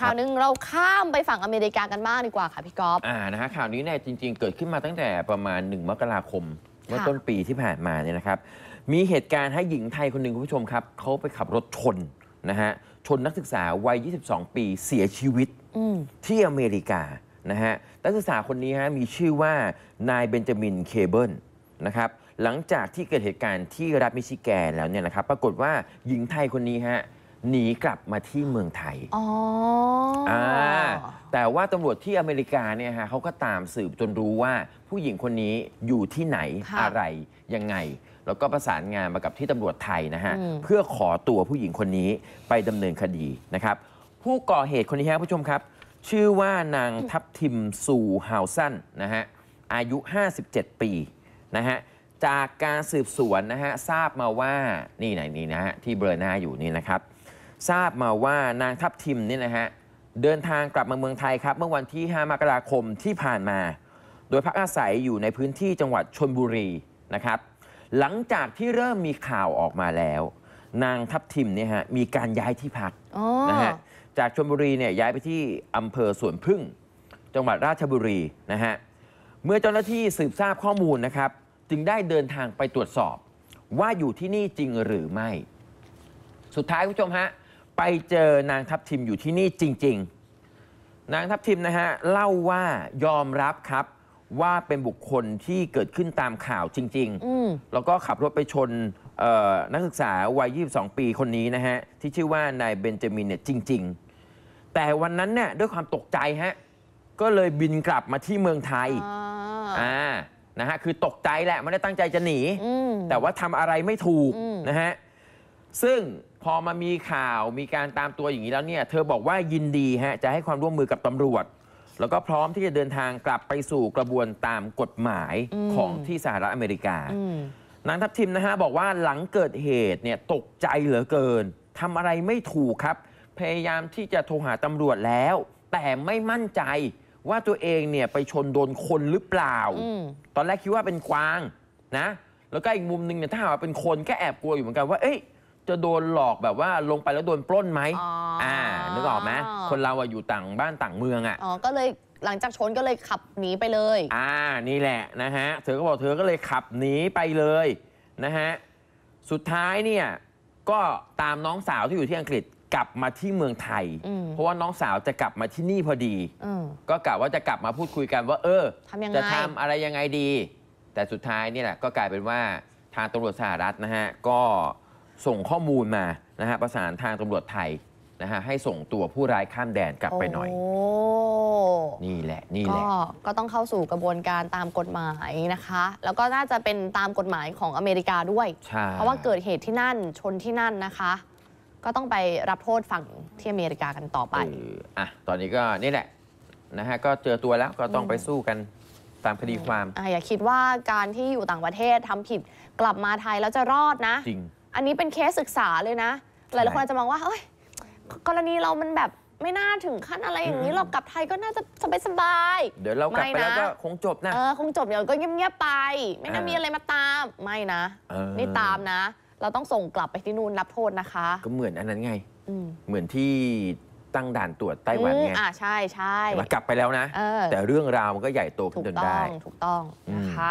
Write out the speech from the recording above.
ข่าวหนึ่งเราข้ามไปฝั่งอเมริกากันบ้างดีกว่าค่ะ พี่ก๊อฟอ่านะฮะข่าวนี้เนี่ยจริง ๆ เกิดขึ้นมาตั้งแต่ประมาณ 1 มกราคม เมื่อต้นปีที่ผ่านมาเนี่ยนะครับ มีเหตุการณ์ให้หญิงไทยคนหนึ่งคุณผู้ชมครับ เขาไปขับรถชนนะฮะชนนักศึกษาวัย 22 ปีเสียชีวิตที่อเมริกา นะฮะนักศึกษาคนนี้ฮะมีชื่อว่านายเบนจามินเคเบิลนะครับ หลังจากที่เกิดเหตุการณ์ที่รัฐมิชิแกนแล้วเนี่ยนะครับ ปรากฏว่าหญิงไทยคนนี้ฮะหนีกลับมาที่เมืองไทย อ๋ออแต่ว่าตำรวจที่อเมริกาเนี่ยฮะเขาก็ตามสืบจนรู้ว่าผู้หญิงคนนี้อยู่ที่ไหนะอะไร ยังไง แล้วก็ประสานงานมากับที่ตำรวจไทยนะฮะเพื่อขอตัวผู้หญิงคนนี้ไปดำเนินคดีนะครับ ผู้ก่อเหตุคนนี้ครับผู้ชมครับ ชื่อว่านางทับทิมซูฮาวสันนะฮะอายุ 57 ปีนะฮะจากการสืบสวนนะฮะทราบมาว่านี่ไหนนี่นะฮะที่เบร์หน้าอยู่นี่นะครับทราบมาว่านางทัพทิมเนี่ยนะฮะเดินทางกลับมาเมืองไทยครับ เมื่อวันที่5มกราคมที่ผ่านมา โดยพักอาศัยอยู่ในพื้นที่จังหวัดชนบุรีนะครับ หลังจากที่เริ่มมีข่าวออกมาแล้ว นางทัพทิมเนี่ยฮะมีการย้ายที่พักนะฮะจากชนบุรีเนี่ยย้ายไปที่อำเภอสวนพึ่ง จังหวัดราชบุรีนะฮะเมื่อเจ้าหน้าที่สืบทราบข้อมูลนะครับ จึงได้เดินทางไปตรวจสอบ ว่าอยู่ที่นี่จริงหรือไม่ สุดท้ายคุณผู้ชมฮะไปเจอนางทัพทิมอยู่ที่นี่จริง ๆ นางทัพทิมนะฮะเล่าว่ายอมรับครับว่าเป็นบุคคลที่เกิดขึ้นตามข่าวจริงๆแล้วก็ขับรถไปชนนักศึกษาวัย 22 ปีคนนี้นะฮะที่ชื่อว่านายเบนจามินเนี่ยจริง ๆ แต่วันนั้นเนี่ยด้วยความตกใจฮะก็เลยบินกลับมาที่เมืองไทยอ่า นะฮะคือตกใจแหละไม่ได้ตั้งใจจะหนีแต่ว่าทำอะไรไม่ถูกนะฮะซึ่งพอมามีข่าวมีการตามตัวอย่างนี้แล้วเนี่ยเธอบอกว่ายินดีฮะจะให้ความร่วมมือกับตำรวจ แล้วก็พร้อมที่จะเดินทางกลับไปสู่กระบวนตามกฎหมายอมของที่สหรัฐอเมริกานางทัพทิมนะฮะบอกว่าหลังเกิดเหตุเนี่ยตกใจเหลือเกินทำอะไรไม่ถูกครับ พยายามที่จะโทรหาตำรวจแล้ว แต่ไม่มั่นใจว่าตัวเองเนี่ยไปชนโดนคนหรือเปล่าอตอนแรกคิดว่าเป็นกวางนะแล้วก็อีกมุมหนึ่งเนี่ยถ้าหากว่าเป็นคนก็แอบกลัวอยู่เหมือนกันว่าเอ้ยจะโดนหลอกแบบว่าลงไปแล้วโดนปล้นไหมอ๋ออ่านึกออกไหมคนเราอะอยู่ต่างบ้านต่างเมืองอะอ๋อ ก็เลยหลังจากชนก็เลยขับหนีไปเลย อ่า นี่แหละนะฮะเธอก็บอกเธอก็เลยขับหนีไปเลยนะฮะ สุดท้ายเนี่ย ก็ตามน้องสาวที่อยู่ที่อังกฤษกลับมาที่เมืองไทย เพราะว่าน้องสาวจะกลับมาที่นี่พอดีอก็กะว่าจะกลับมาพูดคุยกันว่าเออทำยังไงจะทำอะไรยังไงดี แต่สุดท้ายนี่แหละก็กลายเป็นว่าทางตำรวจสหรัฐนะฮะก็ส่งข้อมูลมานะฮะประสานทางตำรวจไทยนะฮะให้ส่งตัวผู้ร้ายข้ามแดนกลับไปหน่อยนี่แหละ นี่แหละก็ต้องเข้าสู่กระบวนการตามกฎหมายนะคะ แล้วก็น่าจะเป็นตามกฎหมายของอเมริกาด้วย เพราะว่าเกิดเหตุที่นั่นชนที่นั่นนะคะ ก็ต้องไปรับโทษฝั่งที่อเมริกากันต่อไปอออ่ะตอนนี้ก็นี่แหละนะฮะก็เจอตัวแล้วก็ต้องไปสู้กันตามคดีความ อ่ะอย่าคิดว่าการที่อยู่ต่างประเทศทำผิดกลับมาไทยแล้วจะรอดนะจริงอันนี้เป็นเคสศึกษาเลยนะหลายคนอาจจะมองว่าเอ้ยกรณีเรามันแบบไม่น่าถึงขั้นอะไรอย่างนี้หรอกกลับไทยก็น่าจะสบายๆเดี๋ยวเรากลับไปแล้วก็คงจบนะเออคงจบเดี๋ยวก็เงียบๆไป ไม่น่ามีอะไรมาตามไม่นะนี่ตามนะ เราต้องส่งกลับไปที่นู่นรับโทษนะคะ ก็เหมือนอันนั้นไงเหมือนที่ตั้งด่านตรวจไต้หวันไงอ่าใช่ใช่กลับไปแล้วนะ แต่เรื่องราวมันก็ใหญ่โตขึ้นจนได้องถูกต้องนะคะ